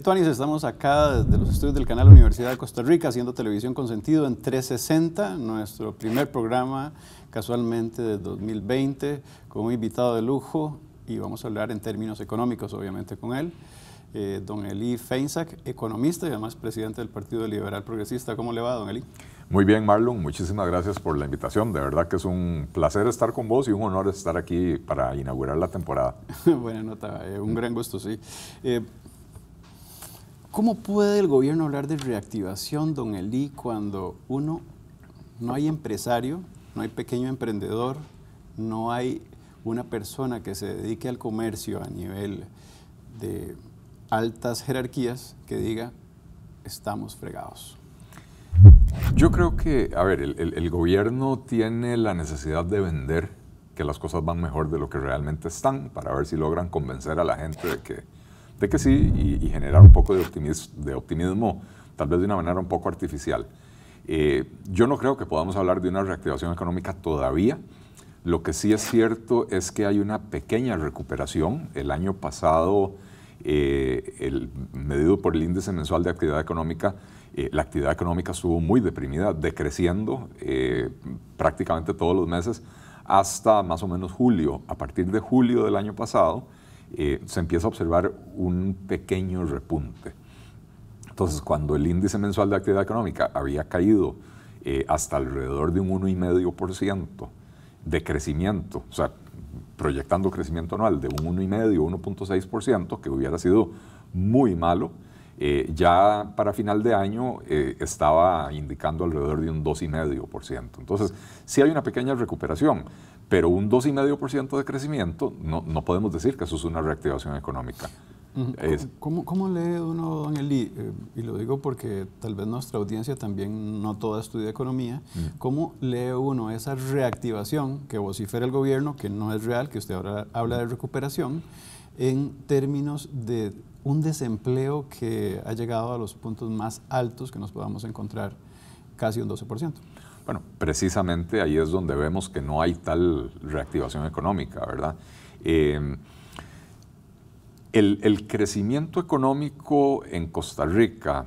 ¿Qué Estamos acá desde los estudios del canal Universidad de Costa Rica haciendo televisión con sentido en 360, nuestro primer programa casualmente de 2020 con un invitado de lujo y vamos a hablar en términos económicos obviamente con él. Eh, don Eli Feinsack, economista y además presidente del Partido Liberal Progresista. ¿Cómo le va, don Eli? Muy bien, Marlon. Muchísimas gracias por la invitación. De verdad que es un placer estar con vos y un honor estar aquí para inaugurar la temporada. Buena nota, eh, un gran gusto, sí. Eh, ¿Cómo puede el gobierno hablar de reactivación, don Eli, cuando uno no hay empresario, no hay pequeño emprendedor, no hay una persona que se dedique al comercio a nivel de altas jerarquías que diga, estamos fregados? Yo creo que, a ver, el, el, gobierno tiene la necesidad de vender que las cosas van mejor de lo que realmente están para ver si logran convencer a la gente de que de que sí y, generar un poco de optimismo, tal vez de una manera un poco artificial. Eh, yo no creo que podamos hablar de una reactivación económica todavía. Lo que sí es cierto es que hay una pequeña recuperación. El año pasado, eh, medido por el índice mensual de actividad económica, eh, la actividad económica estuvo muy deprimida, decreciendo prácticamente todos los meses hasta más o menos julio. A partir de julio del año pasado, se empieza a observar un pequeño repunte. Entonces, cuando el índice mensual de actividad económica había caído eh, hasta alrededor de un 1,5% de crecimiento, o sea, proyectando crecimiento anual de un 1,5, 1.6%, que hubiera sido muy malo, eh, ya para final de año eh, estaba indicando alrededor de un 2,5%. Entonces, sí hay una pequeña recuperación, pero un 2,5% de crecimiento, no, no podemos decir que eso es una reactivación económica. ¿Cómo, cómo lee uno, don Eli? Eh, y lo digo porque tal vez nuestra audiencia también no toda estudia economía. ¿Cómo lee uno esa reactivación que vocifera el gobierno, que no es real, que usted ahora habla de recuperación, en términos de un desempleo que ha llegado a los puntos más altos que nos podamos encontrar, casi un 12%? Bueno, precisamente ahí es donde vemos que no hay tal reactivación económica, ¿verdad? Em, el, crecimiento económico en Costa Rica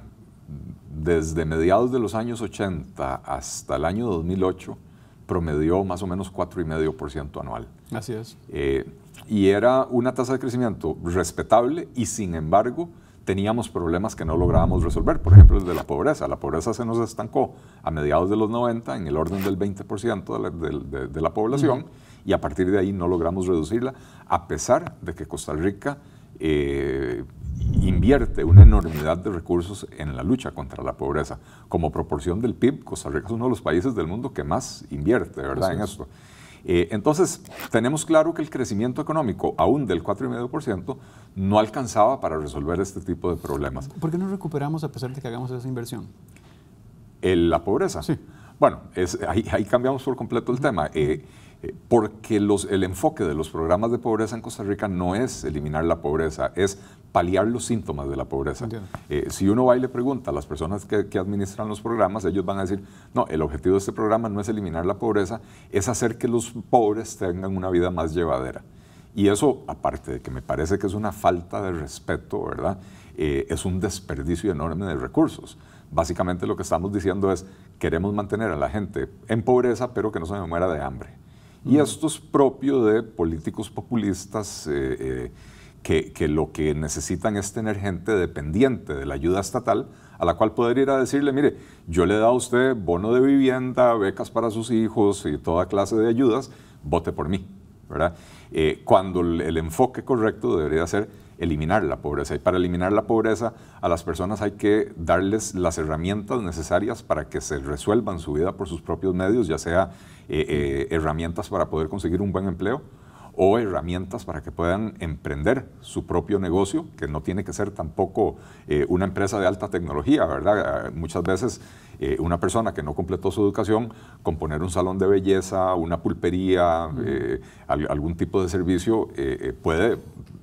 desde mediados de los años 80 hasta el año 2008 promedió más o menos 4,5% anual. Así es. Eh, y era una tasa de crecimiento respetable y sin embargo teníamos problemas que no lográbamos resolver. Por ejemplo, el de la pobreza. La pobreza se nos estancó a mediados de los 90 en el orden del 20% de la, de, población y a partir de ahí no logramos reducirla, a pesar de que Costa Rica eh, invierte una enormidad de recursos en la lucha contra la pobreza. Como proporción del PIB, Costa Rica es uno de los países del mundo que más invierte, ¿verdad? en esto. Eh, entonces, tenemos claro que el crecimiento económico, aún del 4,5%, no alcanzaba para resolver este tipo de problemas. ¿Por qué no recuperamos a pesar de que hagamos esa inversión? Eh, la pobreza. Sí. Bueno, ahí, cambiamos por completo el tema. Eh, eh, porque el enfoque de los programas de pobreza en Costa Rica no es eliminar la pobreza, es paliar los síntomas de la pobreza. Eh, si uno va y le pregunta a las personas que, administran los programas, ellos van a decir, no, el objetivo de este programa no es eliminar la pobreza, es hacer que los pobres tengan una vida más llevadera. Y eso, aparte de que me parece que es una falta de respeto, ¿verdad? Eh, es un desperdicio enorme de recursos. Básicamente lo que estamos diciendo es, queremos mantener a la gente en pobreza, pero que no se me muera de hambre. Y mm. esto es propio de políticos populistas eh, eh, que, lo que necesitan es tener gente dependiente de la ayuda estatal a la cual poder ir a decirle, mire, yo le he dado a usted bono de vivienda, becas para sus hijos y toda clase de ayudas, vote por mí, ¿verdad? Eh, cuando el enfoque correcto debería ser, eliminar la pobreza. Y para eliminar la pobreza a las personas hay que darles las herramientas necesarias para que se resuelvan su vida por sus propios medios, ya sea eh, eh, herramientas para poder conseguir un buen empleo o herramientas para que puedan emprender su propio negocio, que no tiene que ser tampoco eh, una empresa de alta tecnología, ¿verdad? Muchas veces una persona que no completó su educación, con poner un salón de belleza, una pulpería, algún tipo de servicio, puede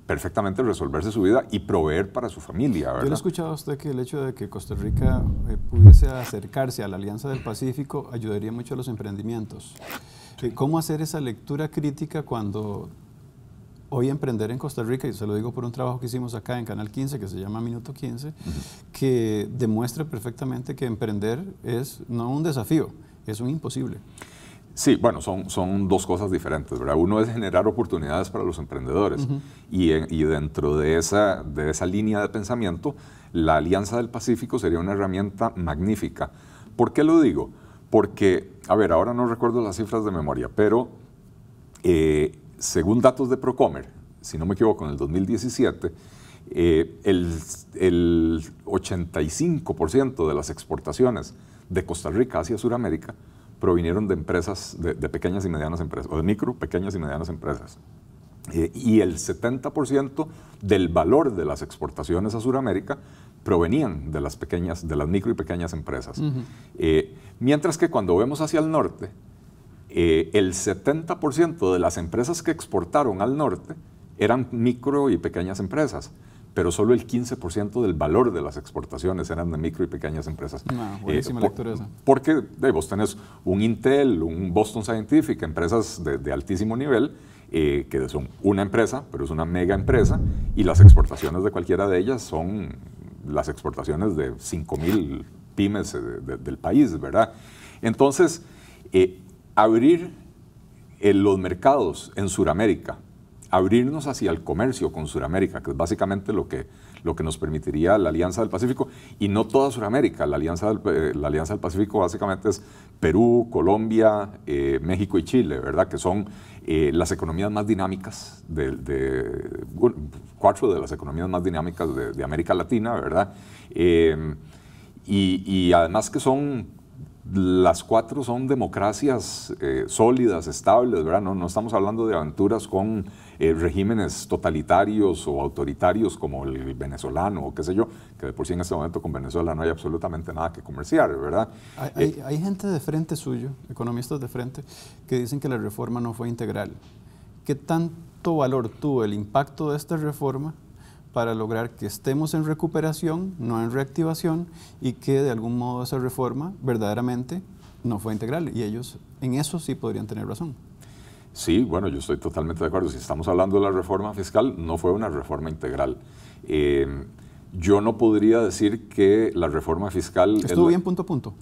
perfectamente resolverse su vida y proveer para su familia. Yo he escuchado usted que el hecho de que Costa Rica eh, pudiese acercarse a la Alianza del Pacífico ayudaría mucho a los emprendimientos. Eh, ¿Cómo hacer esa lectura crítica cuando hoy emprender en Costa Rica, y se lo digo por un trabajo que hicimos acá en Canal 15, que se llama Minuto 15, que demuestra perfectamente que emprender es no un desafío, es un imposible. Sí, bueno, son, son dos cosas diferentes, ¿verdad? Uno es generar oportunidades para los emprendedores y, dentro de esa, de esa línea de pensamiento, la Alianza del Pacífico sería una herramienta magnífica. ¿Por qué lo digo? Porque, a ver, ahora no recuerdo las cifras de memoria, pero eh, según datos de Procomer, si no me equivoco, en el 2017, eh, el, el 85% de las exportaciones de Costa Rica hacia Sudamérica provinieron de empresas, de, pequeñas y medianas empresas, o de micro, pequeñas y medianas empresas. Eh, y el 70% del valor de las exportaciones a Sudamérica provenían de las pequeñas, de las micro y pequeñas empresas. Eh, mientras que cuando vemos hacia el norte, eh, el 70% de las empresas que exportaron al norte eran micro y pequeñas empresas pero solo el 15% del valor de las exportaciones eran de micro y pequeñas empresas. Eh, buenísima por, lectura esa. Porque vos tenés un Intel, un Boston Scientific, empresas de, altísimo nivel, eh, que son una empresa, pero es una mega empresa, y las exportaciones de cualquiera de ellas son las exportaciones de 5.000 pymes eh, del país, ¿verdad? Entonces, abrir los mercados en Sudamérica abrirnos hacia el comercio con Sudamérica, que es básicamente lo que, lo que nos permitiría la Alianza del Pacífico, y no toda Sudamérica, la Alianza del, eh, la Alianza del Pacífico básicamente es Perú, Colombia, eh, México y Chile, ¿verdad? Que son eh, las economías más dinámicas, de, cuatro de las economías más dinámicas de, América Latina, ¿verdad? Y, además que son las cuatro son democracias sólidas, estables, ¿verdad? No, no, estamos hablando de aventuras con eh, regímenes totalitarios o autoritarios como el venezolano o qué sé yo, que de por sí en este momento con Venezuela no hay absolutamente nada que comerciar, ¿verdad? Eh, hay gente de frente suyo, economistas de frente, que dicen que la reforma no fue integral. ¿Qué tanto valor tuvo el impacto de esta reforma para lograr que estemos en recuperación, no en reactivación, y que de algún modo esa reforma verdaderamente no fue integral. Y ellos en eso sí podrían tener razón. Sí, bueno, yo estoy totalmente de acuerdo. Si estamos hablando de la reforma fiscal, no fue una reforma integral. Em, yo no podría decir que la reforma fiscal... Estuvo bien punto a punto.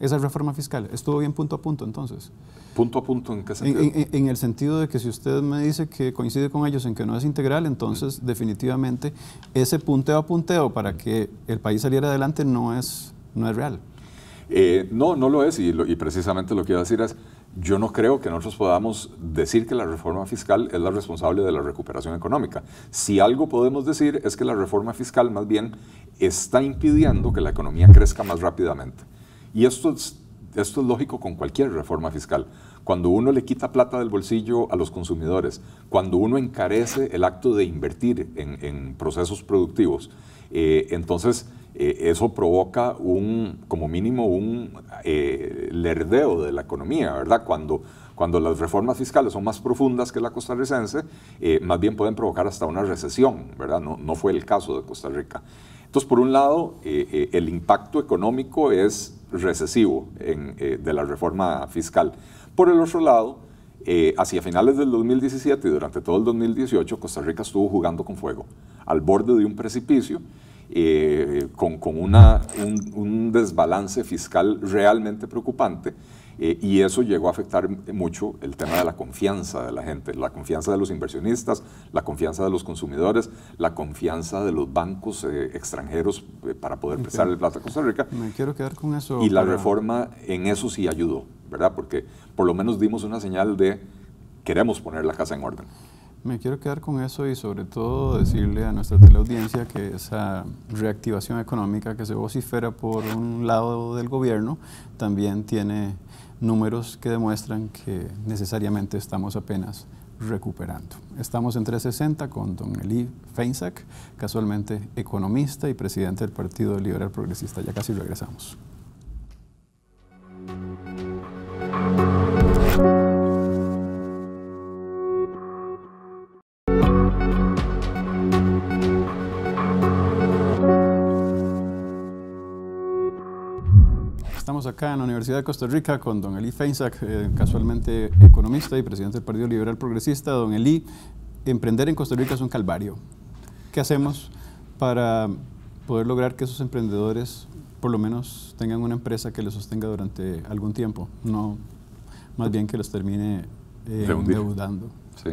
Esa reforma fiscal, estuvo bien punto a punto entonces. ¿Punto a punto en qué sentido? En, el sentido de que si usted me dice que coincide con ellos en que no es integral, entonces definitivamente ese punteo a punteo para que el país saliera adelante no es, no es real. Eh, no, no lo es y, y precisamente lo que iba a decir es yo no creo que nosotros podamos decir que la reforma fiscal es la responsable de la recuperación económica. Si algo podemos decir es que la reforma fiscal más bien está impidiendo que la economía crezca más rápidamente. Y esto es, esto es lógico con cualquier reforma fiscal. Cuando uno le quita plata del bolsillo a los consumidores, cuando uno encarece el acto de invertir en, procesos productivos, eh, entonces eh, eso provoca un, como mínimo un el herdeo de la economía, ¿verdad? Cuando, cuando las reformas fiscales son más profundas que la costarricense, eh, más bien pueden provocar hasta una recesión, ¿verdad? No, no, fue el caso de Costa Rica. Entonces, por un lado, eh, eh, el impacto económico es recesivo de la reforma fiscal. Por el otro lado, hacia finales del 2017 y durante todo el 2018, Costa Rica estuvo jugando con fuego, al borde de un precipicio, eh, con, con una, un, desbalance fiscal realmente preocupante. Eh, y eso llegó a afectar mucho el tema de la confianza de la gente, la confianza de los inversionistas, la confianza de los consumidores, la confianza de los bancos eh, extranjeros para poder prestar el plata a Costa Rica. Me quiero quedar con eso. Y la reforma en eso sí ayudó, ¿verdad? Porque por lo menos dimos una señal de queremos poner la casa en orden me quiero quedar con eso y sobre todo decirle a nuestra teleaudiencia que esa reactivación económica que se vocifera por un lado del gobierno también tiene números que demuestran que necesariamente estamos apenas recuperando. Estamos en 360 con don Eli Feinsack, casualmente economista y presidente del Partido Liberal Progresista. Ya casi regresamos. acá en la Universidad de Costa Rica con don Eli Feinsack, eh, casualmente economista y presidente del Partido Liberal Progresista. Don Eli, emprender en Costa Rica es un calvario. ¿Qué hacemos para poder lograr que esos emprendedores por lo menos tengan una empresa que los sostenga durante algún tiempo? No, más bien que los termine eh, endeudando. Sí.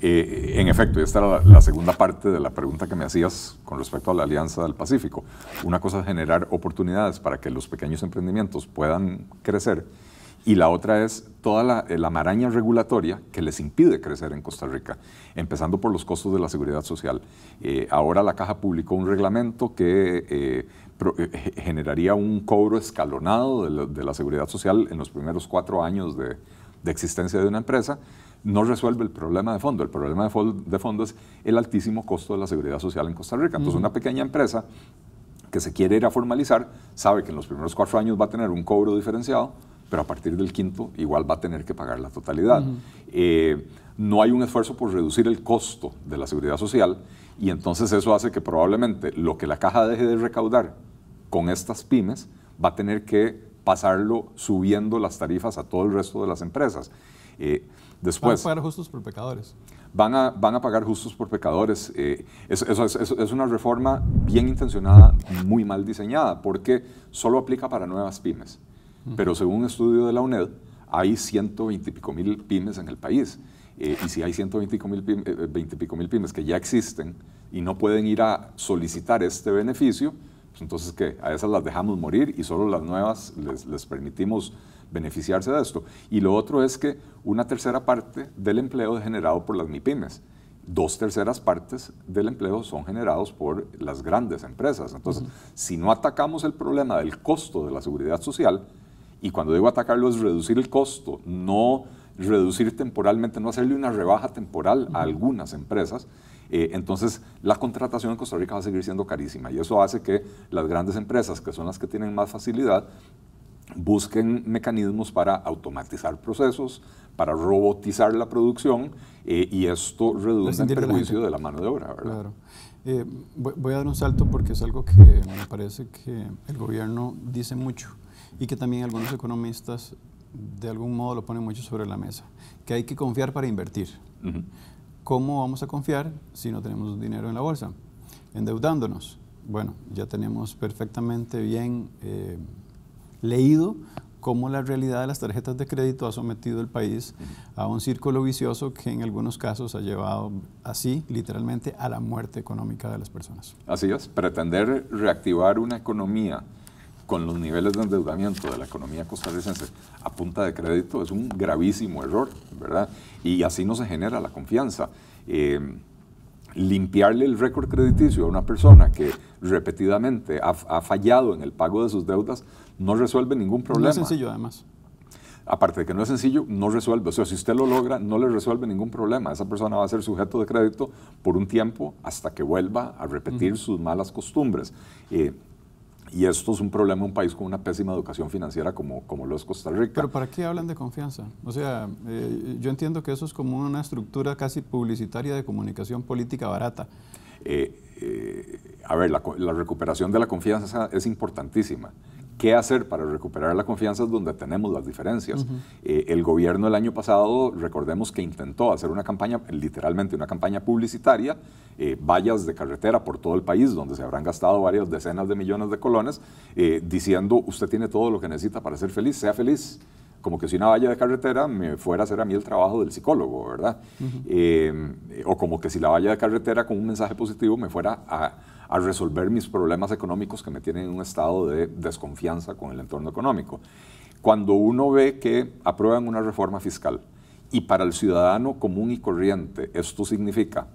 Eh, en efecto, esta era la, segunda parte de la pregunta que me hacías con respecto a la Alianza del Pacífico. Una cosa es generar oportunidades para que los pequeños emprendimientos puedan crecer y la otra es toda la, eh, maraña regulatoria que les impide crecer en Costa Rica, empezando por los costos de la seguridad social. Eh, ahora la Caja publicó un reglamento que... generaría un cobro escalonado de la, seguridad social en los primeros cuatro años de existencia de una empresa, no resuelve el problema de fondo. El problema de, fondo es el altísimo costo de la seguridad social en Costa Rica. Entonces, una pequeña empresa que se quiere ir a formalizar sabe que en los primeros cuatro años va a tener un cobro diferenciado, pero a partir del quinto igual va a tener que pagar la totalidad. Eh, no hay un esfuerzo por reducir el costo de la seguridad social y entonces eso hace que probablemente lo que la caja deje de recaudar con estas pymes va a tener que pasarlo subiendo las tarifas a todo el resto de las empresas. después, eh, van a pagar justos por pecadores. Van a, van a pagar justos por pecadores. Eh, es, una reforma bien intencionada, muy mal diseñada, porque solo aplica para nuevas pymes. Pero según un estudio de la UNED, hay 120 y mil pymes en el país. Eh, y si hay 120 veintipico mil pymes que ya existen y no pueden ir a solicitar este beneficio, pues, entonces, ¿qué? A esas las dejamos morir y solo las nuevas les, permitimos beneficiarse de esto. Y lo otro es que una tercera parte del empleo es generado por las MIPIMES dos terceras partes del empleo son generados por las grandes empresas. Entonces, si no atacamos el problema del costo de la seguridad social, y cuando digo atacarlo es reducir el costo, no reducir temporalmente, no hacerle una rebaja temporal a algunas empresas, eh, entonces, la contratación en Costa Rica va a seguir siendo carísima y eso hace que las grandes empresas, que son las que tienen más facilidad, busquen mecanismos para automatizar procesos, para robotizar la producción eh, y esto reduce el perjuicio de la mano de obra. Eh, voy, a dar un salto porque es algo que me parece que el gobierno dice mucho y que también algunos economistas de algún modo lo ponen mucho sobre la mesa, que hay que confiar para invertir. ¿Cómo vamos a confiar si no tenemos dinero en la bolsa? Endeudándonos. Bueno, ya tenemos perfectamente bien eh, leído cómo la realidad de las tarjetas de crédito ha sometido el país a un círculo vicioso que en algunos casos ha llevado así, literalmente, a la muerte económica de las personas. Así es, pretender reactivar una economía con los niveles de endeudamiento de la economía costarricense a punta de crédito es un gravísimo error, ¿verdad? Y así no se genera la confianza. Eh, limpiarle el récord crediticio a una persona que repetidamente ha, fallado en el pago de sus deudas no resuelve ningún problema. No es sencillo, además. Aparte de que no es sencillo, no resuelve. O sea, si usted lo logra, no le resuelve ningún problema. Esa persona va a ser sujeto de crédito por un tiempo hasta que vuelva a repetir sus malas costumbres. Eh, y esto es un problema en un país con una pésima educación financiera como, como lo es Costa Rica. Pero ¿para qué hablan de confianza? O sea, eh, yo entiendo que eso es como una estructura casi publicitaria de comunicación política barata. Eh, eh, a ver, la, recuperación de la confianza es importantísima. ¿Qué hacer para recuperar la confianza es donde tenemos las diferencias? Eh, el gobierno el año pasado, recordemos que intentó hacer una campaña, literalmente una campaña publicitaria, eh, vallas de carretera por todo el país, donde se habrán gastado varias decenas de millones de colones, eh, diciendo, usted tiene todo lo que necesita para ser feliz, sea feliz como que si una valla de carretera me fuera a hacer a mí el trabajo del psicólogo, ¿verdad? Eh, o como que si la valla de carretera con un mensaje positivo me fuera a, a resolver mis problemas económicos que me tienen en un estado de desconfianza con el entorno económico. Cuando uno ve que aprueban una reforma fiscal y para el ciudadano común y corriente esto significa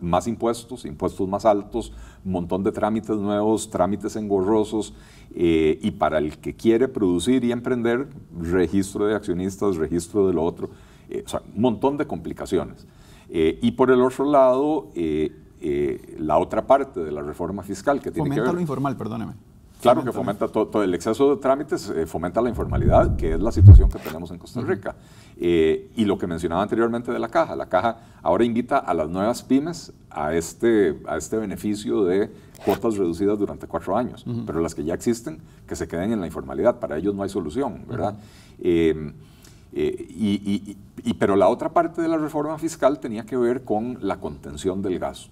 más impuestos, impuestos más altos, un montón de trámites nuevos, trámites engorrosos, eh, y para el que quiere producir y emprender, registro de accionistas, registro de lo otro, eh, o sea, un montón de complicaciones. Eh, y por el otro lado, la otra parte de la reforma fiscal que tiene que ver... lo informal, perdóneme. Claro que fomenta todo, el exceso de trámites, fomenta la informalidad, que es la situación que tenemos en Costa Rica. Eh, y lo que mencionaba anteriormente de la caja, la caja ahora invita a las nuevas pymes a este, a este beneficio de cuotas reducidas durante cuatro años, pero las que ya existen, que se queden en la informalidad, para ellos no hay solución, ¿verdad? Em, eh, y, pero la otra parte de la reforma fiscal tenía que ver con la contención del gasto.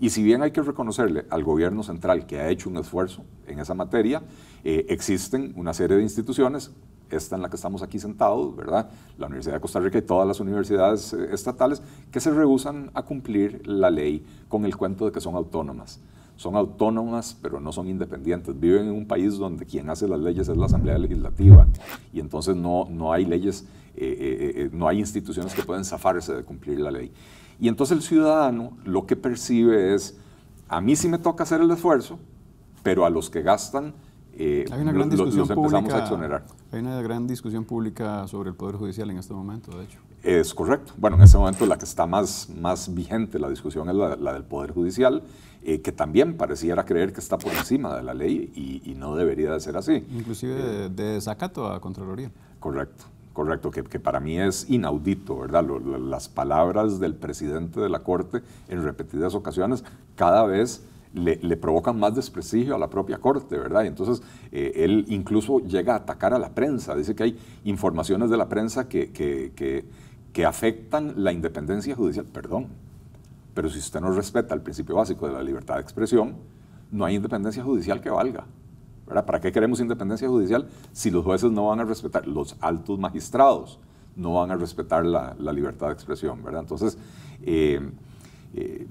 Y si bien hay que reconocerle al gobierno central que ha hecho un esfuerzo en esa materia, eh, existen una serie de instituciones esta en la que estamos aquí sentados, ¿verdad? La Universidad de Costa Rica y todas las universidades eh, estatales que se rehusan a cumplir la ley con el cuento de que son autónomas. Son autónomas, pero no son independientes. Viven en un país donde quien hace las leyes es la Asamblea Legislativa y entonces no, no hay leyes, eh, eh, no hay instituciones que pueden zafarse de cumplir la ley. Y entonces el ciudadano lo que percibe es, a mí sí me toca hacer el esfuerzo, pero a los que gastan eh, los, empezamos a exonerar. Hay una gran discusión pública sobre el Poder Judicial en este momento, de hecho. Es correcto. Bueno, en este momento la que está más, más vigente la discusión es la, del Poder Judicial, eh, que también pareciera creer que está por encima de la ley y, no debería de ser así. Inclusive de, eh, desacato a Contraloría. Correcto, correcto, que, para mí es inaudito, ¿verdad? las palabras del presidente de la Corte en repetidas ocasiones, cada vez le, provocan más desprestigio a la propia corte, ¿verdad? Y entonces eh, él incluso llega a atacar a la prensa, dice que hay informaciones de la prensa que, que, afectan la independencia judicial, perdón, pero si usted no respeta el principio básico de la libertad de expresión, no hay independencia judicial que valga. ¿verdad? ¿Para qué queremos independencia judicial si los jueces no van a respetar, los altos magistrados no van a respetar la, libertad de expresión? ¿verdad? Entonces, eh, eh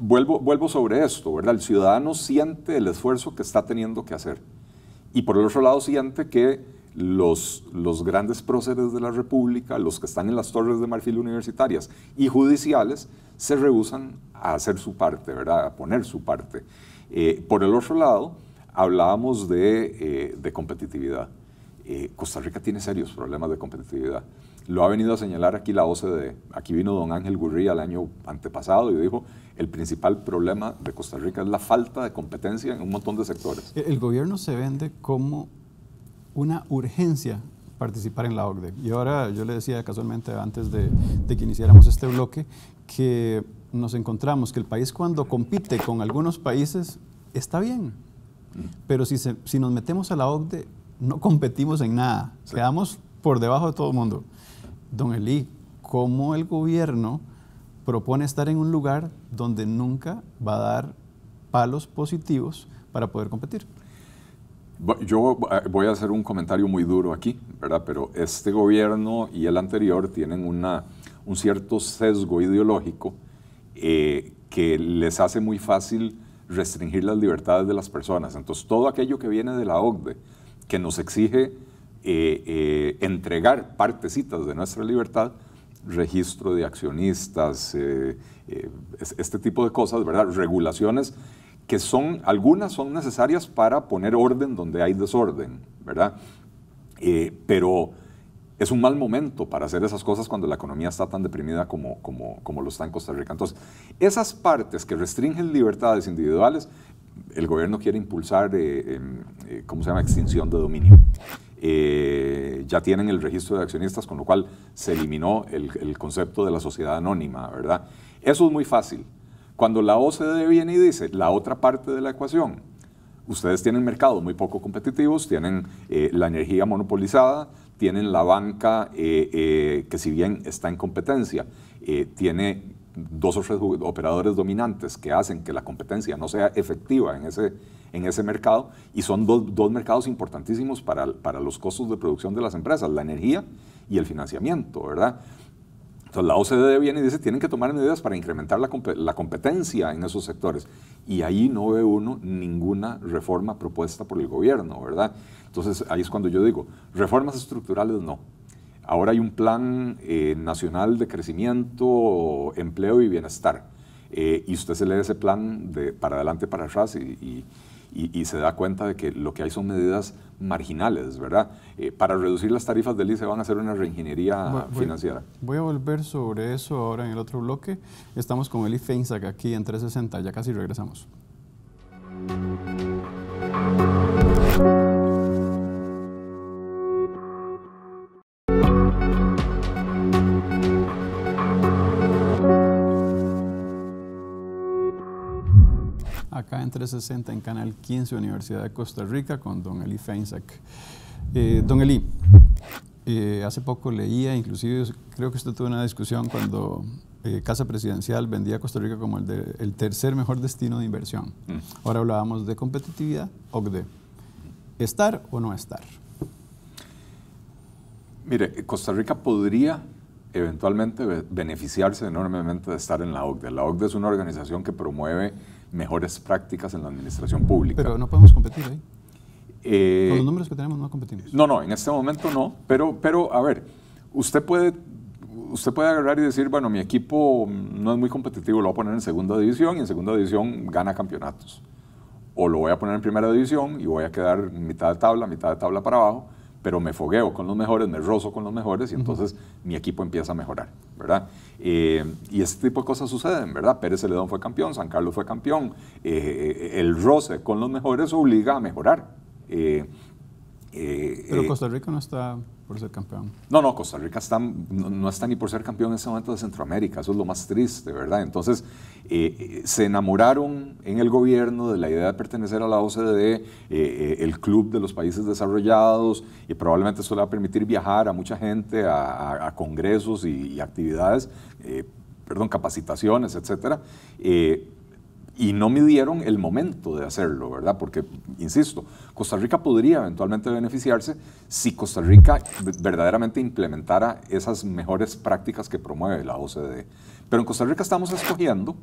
vuelvo, sobre esto, ¿verdad? El ciudadano siente el esfuerzo que está teniendo que hacer. Y por el otro lado siente que los, grandes próceres de la República, los que están en las torres de marfil universitarias y judiciales, se rehusan a hacer su parte, ¿verdad? A poner su parte. Eh, por el otro lado, hablábamos de, eh, competitividad. Eh, Costa Rica tiene serios problemas de competitividad. Lo ha venido a señalar aquí la OCDE. Aquí vino don Ángel Gurría el año antepasado y dijo, el principal problema de Costa Rica es la falta de competencia en un montón de sectores. E-, el gobierno se vende como una urgencia participar en la OCDE. Y ahora yo le decía casualmente antes de, que iniciáramos este bloque que nos encontramos que el país cuando compite con algunos países está bien, mm. pero si, nos metemos a la OCDE no competimos en nada, quedamos por debajo de todo el mundo don Eli, cómo el gobierno propone estar en un lugar donde nunca va a dar palos positivos para poder competir. Yo eh, voy a hacer un comentario muy duro aquí, ¿verdad? Pero este gobierno y el anterior tienen una, un cierto sesgo ideológico eh, que les hace muy fácil restringir las libertades de las personas. Entonces, todo aquello que viene de la OCDE, que nos exige eh, eh, entregar partecitas de nuestra libertad, registro de accionistas, eh, este tipo de cosas, ¿verdad? Regulaciones que son, algunas son necesarias para poner orden donde hay desorden, ¿verdad? pero es un mal momento para hacer esas cosas cuando la economía está tan deprimida como, como, como lo está en Costa Rica. Entonces, esas partes que restringen libertades individuales, el gobierno quiere impulsar, em, ¿cómo se llama?, extinción de dominio. Eh, ya tienen el registro de accionistas, con lo cual se eliminó el, concepto de la sociedad anónima, ¿verdad? Eso es muy fácil. Cuando la OCDE viene y dice la otra parte de la ecuación, ustedes tienen mercados muy poco competitivos, tienen eh, la energía monopolizada, tienen la banca eh, que si bien está en competencia, tiene dos o tres operadores dominantes que hacen que la competencia no sea efectiva en ese, en ese mercado y son dos, mercados importantísimos para, para, los costos de producción de las empresas, la energía y el financiamiento, ¿verdad? Entonces la OCDE viene y dice, tienen que tomar medidas para incrementar la, la competencia en esos sectores. Y ahí no ve uno ninguna reforma propuesta por el gobierno, ¿verdad? Entonces ahí es cuando yo digo, reformas estructurales no, Ahora hay un plan eh, nacional de crecimiento, empleo y bienestar. Eh, y usted se lee ese plan de para adelante, para atrás y, se da cuenta de que lo que hay son medidas marginales, ¿verdad? Eh, para reducir las tarifas del ICE van a hacer una reingeniería financiera. Voy a volver sobre eso ahora en el otro bloque. Estamos con Eli Feinsack aquí en 360, ya casi regresamos. acá en 360 en Canal 15, Universidad de Costa Rica, con don Eli Feinsack. Eh, don Eli, eh, hace poco leía, inclusive creo que usted tuvo una discusión cuando eh, Casa Presidencial vendía a Costa Rica como el, tercer mejor destino de inversión. Mm. Ahora hablábamos de competitividad, OCDE. ¿Estar o no estar? Mire, Costa Rica podría eventualmente beneficiarse enormemente de estar en la OCDE. La OCDE es una organización que promueve mejores prácticas en la administración pública. Pero no podemos competir ahí. Eh, Con los números que tenemos no competimos. No, no, en este momento no, pero, pero a ver, usted puede, usted puede agarrar y decir, bueno, mi equipo no es muy competitivo, lo voy a poner en segunda división y en segunda división gana campeonatos. O lo voy a poner en primera división y voy a quedar mitad de tabla, mitad de tabla para abajo pero me fogueo con los mejores, me rozo con los mejores y entonces mi equipo empieza a mejorar, ¿verdad? Eh, y este tipo de cosas suceden, ¿verdad? Pérez Celedón fue campeón, San Carlos fue campeón, eh, eh, el roce con los mejores obliga a mejorar. Eh, Pero eh, Costa Rica no está por ser campeón. No, no, Costa Rica no, está ni por ser campeón en ese momento de Centroamérica, eso es lo más triste, ¿verdad? Entonces, eh, se enamoraron en el gobierno de la idea de pertenecer a la OCDE, el club de los países desarrollados, y probablemente eso le va a permitir viajar a mucha gente, a, congresos y, actividades, perdón, capacitaciones, etcétera y no midieron el momento de hacerlo, ¿verdad? Porque, insisto, Costa Rica podría eventualmente beneficiarse si Costa Rica verdaderamente implementara esas mejores prácticas que promueve la OCDE. Pero en Costa Rica estamos escogiendo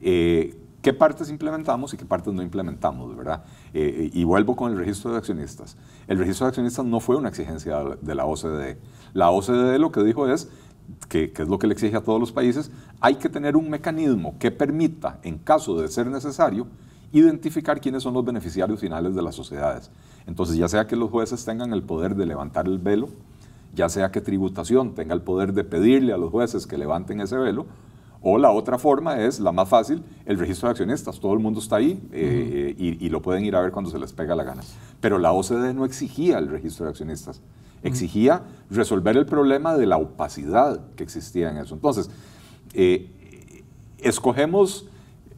eh, qué partes implementamos y qué partes no implementamos, ¿verdad? Eh, y vuelvo con el registro de accionistas. El registro de accionistas no fue una exigencia de la OCDE. La OCDE lo que dijo es, que, es lo que le exige a todos los países, hay que tener un mecanismo que permita, en caso de ser necesario, identificar quiénes son los beneficiarios finales de las sociedades. Entonces, ya sea que los jueces tengan el poder de levantar el velo, ya sea que tributación tenga el poder de pedirle a los jueces que levanten ese velo, o la otra forma es, la más fácil, el registro de accionistas. Todo el mundo está ahí eh, eh, y lo pueden ir a ver cuando se les pega la gana. Pero la OCDE no exigía el registro de accionistas. Exigía resolver el problema de la opacidad que existía en eso. Entonces, eh, escogemos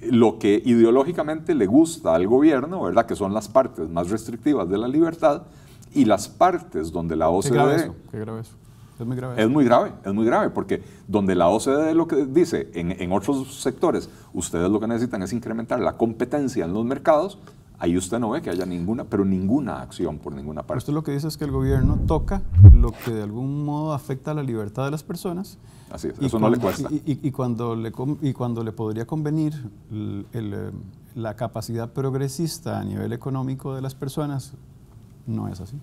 lo que ideológicamente le gusta al gobierno, ¿verdad? Que son las partes más restrictivas de la libertad y las partes donde la OCDE... Es muy grave. Es muy grave, porque donde la OCDE lo que dice en, en otros sectores, ustedes lo que necesitan es incrementar la competencia en los mercados, Ahí usted no ve que haya ninguna, pero ninguna acción por ninguna parte. Usted lo que dice es que el gobierno toca lo que de algún modo afecta a la libertad de las personas. Así es, eso no le cuesta. Y, cuando le, y cuando le podría convenir eh, la capacidad progresista a nivel económico de las personas, no es así.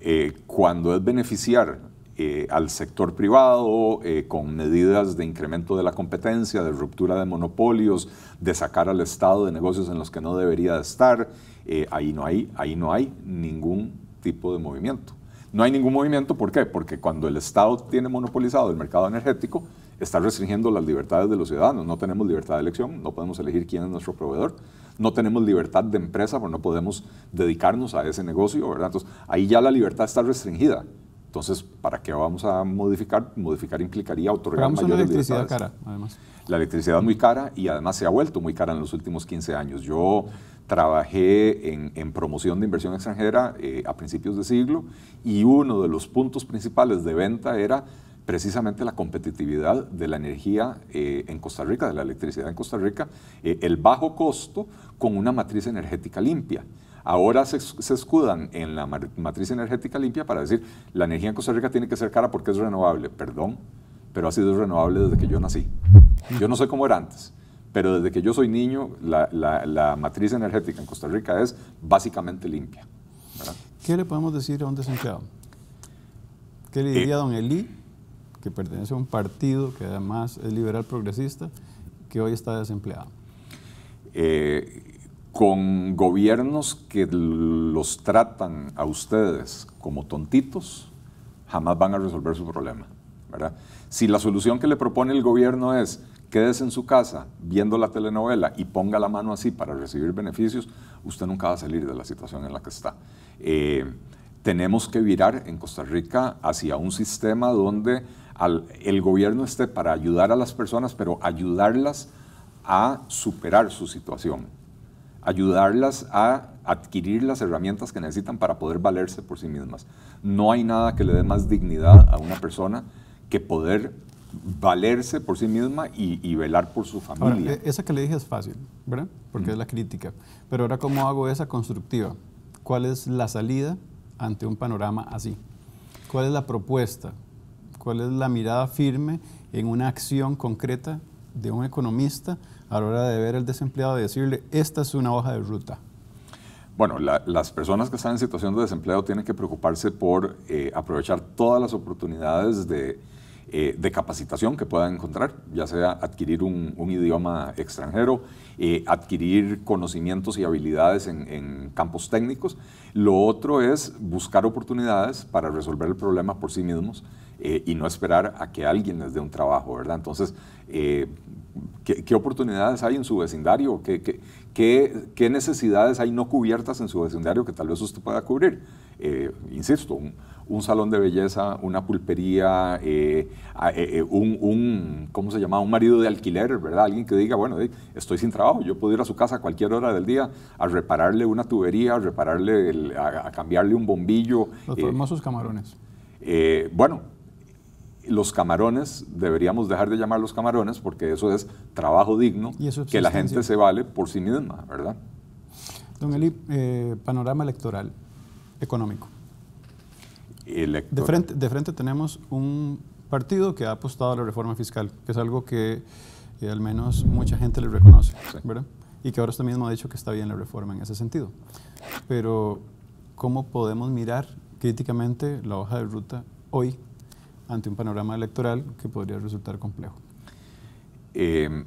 Eh, cuando es beneficiar eh, al sector privado, eh, con medidas de incremento de la competencia, de ruptura de monopolios, de sacar al Estado de negocios en los que no debería estar, eh, ahí, no hay, ahí no hay ningún tipo de movimiento. No hay ningún movimiento, ¿por qué? Porque cuando el Estado tiene monopolizado el mercado energético, está restringiendo las libertades de los ciudadanos. No tenemos libertad de elección, no podemos elegir quién es nuestro proveedor, no tenemos libertad de empresa, pero no podemos dedicarnos a ese negocio, ¿verdad? Entonces, ahí ya la libertad está restringida. Entonces, ¿para qué vamos a modificar? Modificar implicaría otorgar mayores una electricidad cara, además. La electricidad es muy cara y además se ha vuelto muy cara en los últimos 15 años. Yo trabajé en, promoción de inversión extranjera eh, a principios de siglo y uno de los puntos principales de venta era precisamente la competitividad de la energía eh, en Costa Rica, de la electricidad en Costa Rica, eh, el bajo costo con una matriz energética limpia. Ahora se, escudan en la matriz energética limpia para decir, la energía en Costa Rica tiene que ser cara porque es renovable. Perdón, pero ha sido renovable desde que yo nací. Yo no sé cómo era antes, pero desde que yo soy niño, la, matriz energética en Costa Rica es básicamente limpia. ¿Qué le podemos decir a un desempleado? ¿Qué le diría eh, a don Elí, que pertenece a un partido que además es liberal progresista, que hoy está desempleado? Eh, con gobiernos que los tratan a ustedes como tontitos, jamás van a resolver su problema. Si la solución que le propone el gobierno es quédese en su casa viendo la telenovela y ponga la mano así para recibir beneficios, usted nunca va a salir de la situación en la que está. Eh, tenemos que virar en Costa Rica hacia un sistema donde el gobierno esté para ayudar a las personas, pero ayudarlas a superar su situación ayudarlas a adquirir las herramientas que necesitan para poder valerse por sí mismas. No hay nada que le dé más dignidad a una persona que poder valerse por sí misma y, velar por su familia. E, esa que le dije es fácil, ¿verdad? Porque es la crítica. Pero ahora, ¿cómo hago esa constructiva? ¿Cuál es la salida ante un panorama así? ¿Cuál es la propuesta? ¿Cuál es la mirada firme en una acción concreta de un economista? a la hora de ver al desempleado y decirle, esta es una hoja de ruta? Bueno, las personas que están en situación de desempleo tienen que preocuparse por eh, aprovechar todas las oportunidades eh, de, capacitación que puedan encontrar, ya sea adquirir un, idioma extranjero, eh, adquirir conocimientos y habilidades en, campos técnicos. Lo otro es buscar oportunidades para resolver el problema por sí mismos. Eh, y no esperar a que alguien les dé un trabajo, ¿verdad? Entonces, eh, ¿qué, oportunidades hay en su vecindario? ¿Qué, qué, necesidades hay no cubiertas en su vecindario que tal vez usted pueda cubrir? Eh, insisto, un, salón de belleza, una pulpería, un, ¿cómo se llama? Un marido de alquiler, ¿verdad? Alguien que diga, bueno, estoy sin trabajo, yo puedo ir a su casa a cualquier hora del día a repararle una tubería, a repararle, a, cambiarle un bombillo. Los famosos camarones. bueno, los camarones, deberíamos dejar de llamar los camarones porque eso es trabajo digno que la gente se vale por sí misma, ¿verdad? Don Eli, eh, panorama electoral económico. De, frente, tenemos un partido que ha apostado a la reforma fiscal, que es algo que eh, al menos mucha gente le reconoce, ¿verdad? Y que ahora usted mismo ha dicho que está bien la reforma en ese sentido. Pero, ¿cómo podemos mirar críticamente la hoja de ruta hoy ante un panorama electoral que podría resultar complejo. Eh,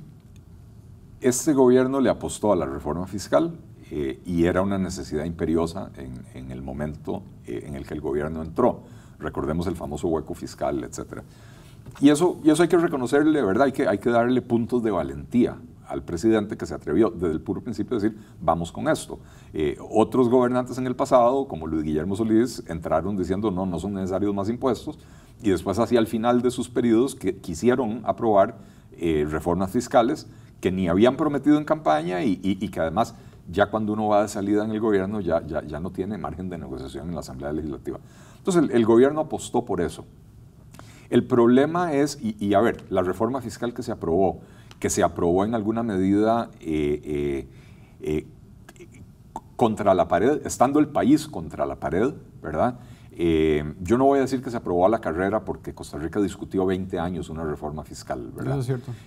este gobierno le apostó a la reforma fiscal eh, y era una necesidad imperiosa en, el momento eh, en el que el gobierno entró. Recordemos el famoso hueco fiscal, etc. Y eso, y eso hay que reconocerle, ¿verdad? Hay que, hay que darle puntos de valentía al presidente que se atrevió desde el puro principio a decir, vamos con esto. otros gobernantes en el pasado, como Luis Guillermo Solís, entraron diciendo, no, no son necesarios más impuestos, y después hacia el final de sus periodos que quisieron aprobar eh, reformas fiscales que ni habían prometido en campaña y, que además ya cuando uno va de salida en el gobierno ya, ya, no tiene margen de negociación en la Asamblea Legislativa. Entonces el, gobierno apostó por eso. El problema es, y, a ver, la reforma fiscal que se aprobó, que se aprobó en alguna medida eh, eh, contra la pared, estando el país contra la pared, ¿verdad? Eh, yo no voy a decir que se aprobó a la carrera porque Costa Rica discutió 20 años una reforma fiscal, ¿verdad?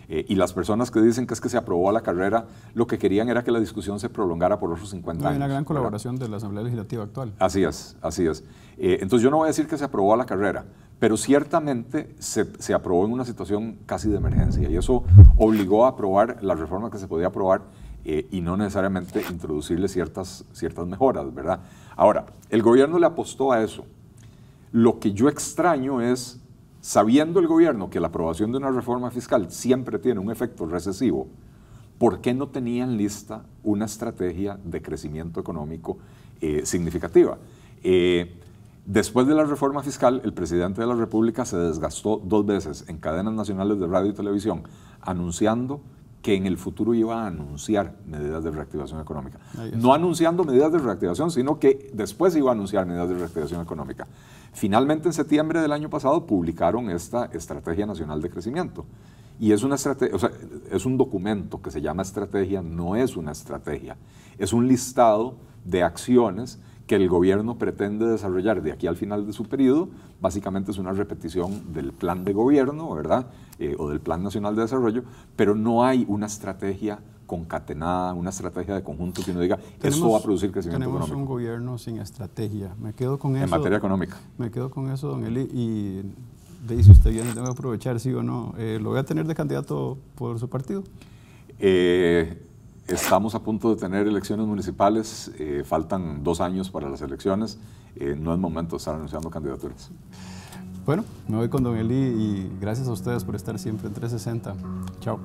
Eh, y las personas que dicen que es que se aprobó a la carrera, lo que querían era que la discusión se prolongara por otros 50 años. Hay una gran colaboración de la Asamblea Legislativa actual. Así es, así es. Eh, entonces yo no voy a decir que se aprobó a la carrera, pero ciertamente se, aprobó en una situación casi de emergencia y eso obligó a aprobar la reforma que se podía aprobar y no necesariamente introducirle ciertas, ciertas mejoras, ¿verdad? Ahora, el gobierno le apostó a eso. Lo que yo extraño es, sabiendo el gobierno que la aprobación de una reforma fiscal siempre tiene un efecto recesivo, ¿por qué no tenían lista una estrategia de crecimiento económico eh, significativa? Eh, después de la reforma fiscal, el presidente de la República se desgastó dos veces en cadenas nacionales de radio y televisión anunciando que en el futuro iba a anunciar medidas de reactivación económica. No anunciando medidas de reactivación, sino que después iba a anunciar medidas de reactivación económica. Finalmente, en septiembre del año pasado, publicaron esta Estrategia Nacional de Crecimiento. Y es, una es un documento que se llama estrategia, no es una estrategia. Es un listado de acciones que el gobierno pretende desarrollar de aquí al final de su periodo, básicamente es una repetición del plan de gobierno, ¿verdad? Eh, o del Plan Nacional de Desarrollo, pero no hay una estrategia concatenada, una estrategia de conjunto que uno diga, eso va a producir crecimiento tenemos económico. Tenemos un gobierno sin estrategia. Me quedo con eso. En materia económica. Me quedo con eso, don Eli, y dice usted, si usted tengo que aprovechar, sí o no. Eh, ¿Lo voy a tener de candidato por su partido? Eh, Estamos a punto de tener elecciones municipales, eh, faltan dos años para las elecciones, eh, no es momento de estar anunciando candidaturas. Bueno, me voy con Don Eli y gracias a ustedes por estar siempre en 360. Chao.